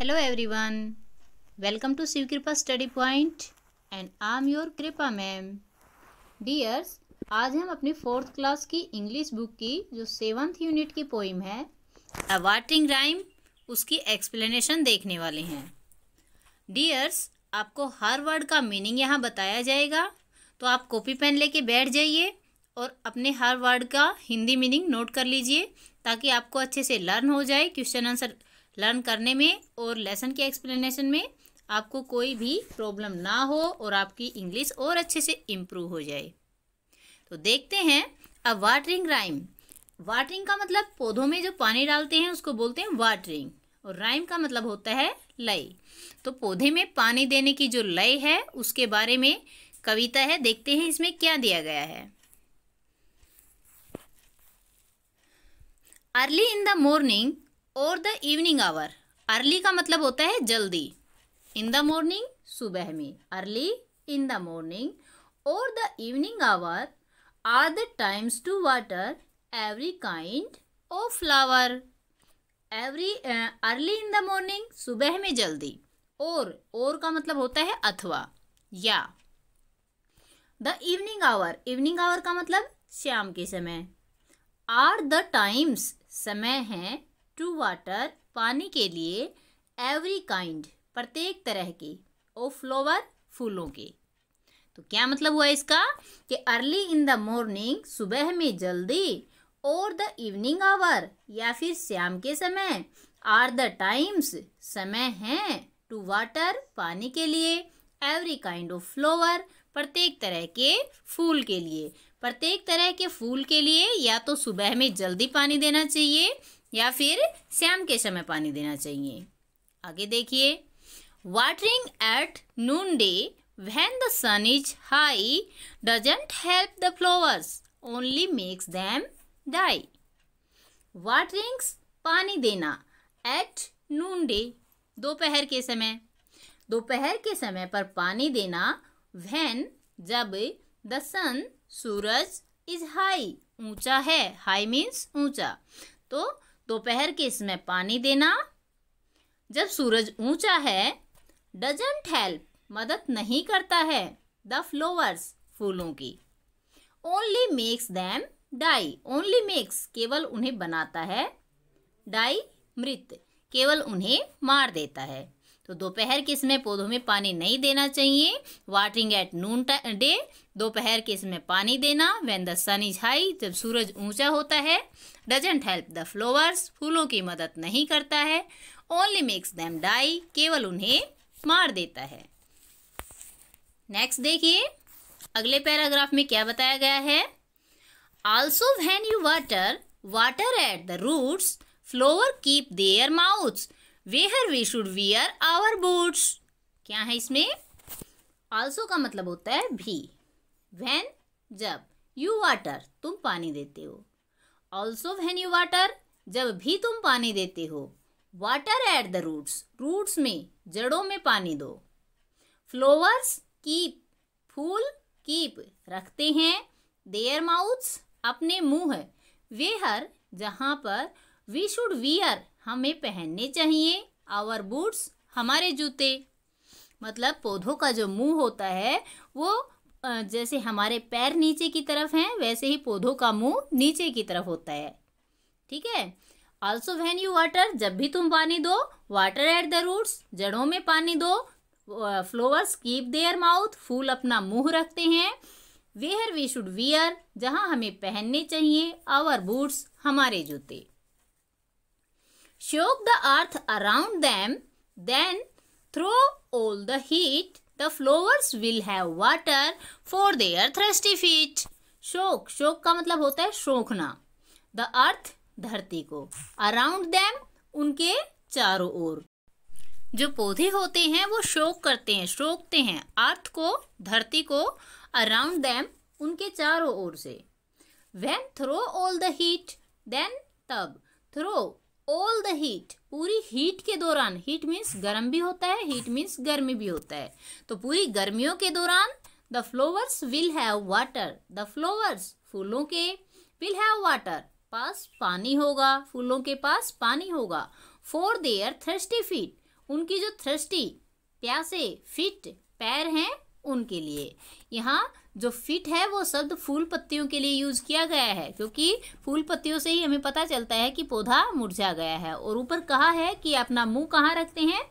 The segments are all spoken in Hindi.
Hello welcome to Shiv Kripa study point and and am your Kripa ma'am dears आज हम अपनी फोर्थ क्लास की इंग्लिश बुक की जो सेवन्थ यूनिट की पोइम है अ वाटिंग राइम उसकी एक्सप्लेनेशन देखने वाले हैं डियर्स आपको हर वर्ड का मीनिंग यहाँ बताया जाएगा तो आप कॉपी पेन लेके बैठ जाइए और अपने हर वर्ड का हिंदी मीनिंग नोट कर लीजिए ताकि आपको अच्छे से लर्न हो जाए क्वेश्चन आंसर लर्न करने में और लेसन के एक्सप्लेनेशन में आपको कोई भी प्रॉब्लम ना हो और आपकी इंग्लिश और अच्छे से इम्प्रूव हो जाए तो देखते हैं अ वाटरिंग राइम वाटरिंग का मतलब पौधों में जो पानी डालते हैं उसको बोलते हैं वाटरिंग और राइम का मतलब होता है लय तो पौधे में पानी देने की जो लय है उसके बारे में कविता है देखते हैं इसमें क्या दिया गया है अर्ली इन द मॉर्निंग और द इवनिंग आवर अर्ली का मतलब होता है जल्दी इन द मॉर्निंग सुबह में अर्ली इन द मॉर्निंग और the evening hour are the times to water every kind of flower every early in the morning सुबह में जल्दी और और का मतलब होता है अथवा या the evening hour evening hour का मतलब शाम के समय आर द टाइम्स समय है टू वाटर पानी के लिए एवरी काइंड प्रत्येक तरह के ओ फ्लोवर फूलों के तो क्या मतलब हुआ इसका कि अर्ली इन द मॉर्निंग सुबह में जल्दी और द इवनिंग आवर या फिर शाम के समय आर द टाइम्स समय हैं टू वाटर पानी के लिए एवरी काइंड ऑफ फ्लोवर प्रत्येक तरह के फूल के लिए प्रत्येक तरह के फूल के लिए या तो सुबह में जल्दी पानी देना चाहिए या फिर शाम के समय पानी देना चाहिए आगे देखिए watering at noon day when the sun is high doesn't help the flowers only makes them die waterings पानी देना एट नून डे दोपहर के समय दोपहर के समय पर पानी देना वैन जब द सन सूरज इज हाई ऊंचा है हाई मीन्स ऊंचा तो दोपहर के इसमें पानी देना जब सूरज ऊंचा है डजेंट हेल्प मदद नहीं करता है द फ्लोवर्स फूलों की only makes them die only makes केवल उन्हें बनाता है डाई मृत केवल उन्हें मार देता है तो दोपहर के समय पौधों में पानी नहीं देना चाहिए वाटरिंग एट नून डे दोपहर के समय पानी देना when the sun is high जब सूरज ऊंचा होता है डजेंट हेल्प द फ्लोवर्स फूलों की मदद नहीं करता है ओनली मेक्स दैम डाई केवल उन्हें मार देता है नेक्स्ट देखिए अगले पैराग्राफ में क्या बताया गया है also when you water water at the roots flower keep their mouths where we should wear our boots क्या है इसमें आल्सो का मतलब होता है भी वैन जब यू वाटर तुम पानी देते हो ऑल्सो वैन यू वाटर जब भी तुम पानी देते हो water at the roots roots में जड़ों में पानी दो फ्लोवर्स कीप फूल कीप रखते हैं देयर माउथ्स अपने मुंह वेहर जहाँ पर वी शुड वियर हमें पहनने चाहिए आवर बूट्स हमारे जूते मतलब पौधों का जो मुंह होता है वो जैसे हमारे पैर नीचे की तरफ हैं वैसे ही पौधों का मुंह नीचे की तरफ होता है ठीक है ऑल्सो वैन यू वाटर जब भी तुम पानी दो वाटर एट द रूट्स जड़ों में पानी दो फ्लोवर्स कीप देयर माउथ फूल अपना मुंह रखते हैं वेयर वी शुड वियर जहाँ हमें पहनने चाहिए आवर बूट्स हमारे जूते shook the earth around them, then throw all the heat, the flowers will have water for their thirsty feet. shook shook का मतलब होता है शोकना the earth धरती को around them उनके चारों ओर जो पौधे होते हैं वो शोक करते हैं शोकते हैं अर्थ को धरती को अराउंड देम उनके चारों ओर से when through all the heat then तब थ्रो ऑल द हीट पूरी हीट के दौरान हीट मीन्स गर्म भी होता है हीट मीन्स गर्मी भी होता है तो पूरी गर्मियों के दौरान the flowers will have water the flowers फूलों के विल हैव वाटर पास पानी होगा फूलों के पास पानी होगा फॉर देयर थ्रस्टी फीट उनकी जो थ्रस्टी प्यासे फिट पैर हैं उनके लिए यहाँ जो फिट है वो शब्द फूल पत्तियों के लिए यूज किया गया है क्योंकि फूल पत्तियों से ही हमें पता चलता है कि पौधा मुरझा गया है और ऊपर कहा है कि अपना मुंह कहाँ रखते हैं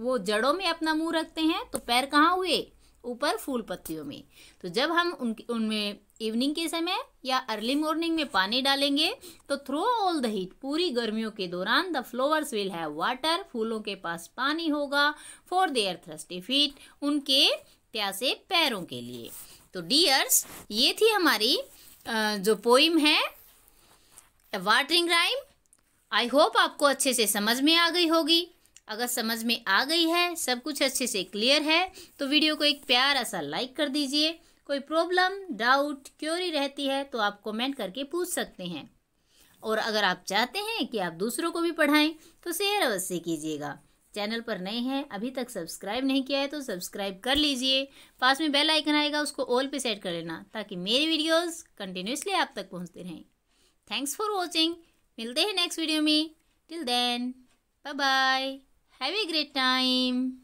वो जड़ों में अपना मुंह रखते हैं तो पैर कहाँ हुए ऊपर फूल पत्तियों में तो जब हम उन उनमें इवनिंग के समय या अर्ली मॉर्निंग में पानी डालेंगे तो थ्रो ऑल द हीट पूरी गर्मियों के दौरान the flowers will have water फूलों के पास पानी होगा फॉर देयर थ्रस्टी फीट उनके प्यासे पैरों के लिए तो डियर्स ये थी हमारी जो पोइम है वाटरिंग राइम आई होप आपको अच्छे से समझ में आ गई होगी अगर समझ में आ गई है सब कुछ अच्छे से क्लियर है तो वीडियो को एक प्यारा सा लाइक कर दीजिए कोई प्रॉब्लम डाउट क्योरी रहती है तो आप कमेंट करके पूछ सकते हैं और अगर आप चाहते हैं कि आप दूसरों को भी पढ़ाएं तो शेयर अवश्य कीजिएगा चैनल पर नए हैं अभी तक सब्सक्राइब नहीं किया है तो सब्सक्राइब कर लीजिए पास में बेल आइकन आएगा उसको ऑल पे सेट कर लेना ताकि मेरी वीडियोस कंटिन्यूसली आप तक पहुंचते रहें थैंक्स फॉर वॉचिंग मिलते हैं नेक्स्ट वीडियो में till then bye bye have a great time